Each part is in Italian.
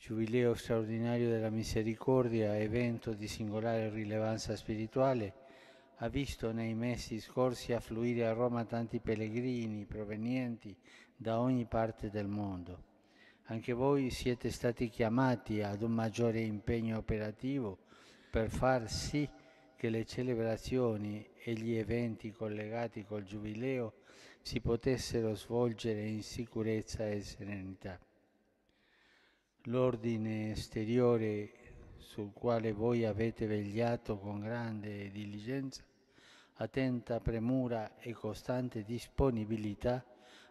Giubileo straordinario della misericordia, evento di singolare rilevanza spirituale, ha visto nei mesi scorsi affluire a Roma tanti pellegrini provenienti da ogni parte del mondo. Anche voi siete stati chiamati ad un maggiore impegno operativo per far sì che le celebrazioni e gli eventi collegati col Giubileo si potessero svolgere in sicurezza e serenità l'ordine esteriore sul quale voi avete vegliato con grande diligenza, attenta premura e costante disponibilità,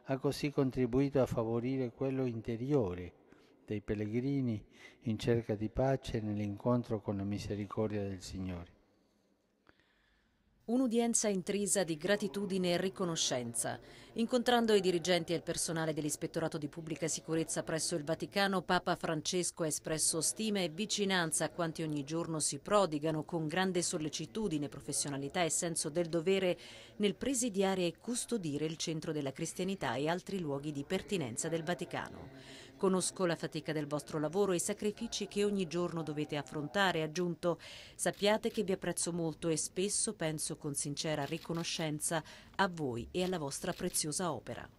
ha così contribuito a favorire quello interiore dei pellegrini in cerca di pace nell'incontro con la misericordia del Signore. Un'udienza intrisa di gratitudine e riconoscenza. Incontrando i dirigenti e il personale dell'Ispettorato di Pubblica Sicurezza presso il Vaticano, Papa Francesco ha espresso stima e vicinanza a quanti ogni giorno si prodigano con grande sollecitudine, professionalità e senso del dovere nel presidiare e custodire il centro della cristianità e altri luoghi di pertinenza del Vaticano. Conosco la fatica del vostro lavoro e i sacrifici che ogni giorno dovete affrontare, aggiunto. Sappiate che vi apprezzo molto e spesso penso con sincera riconoscenza a voi e alla vostra preziosa opera.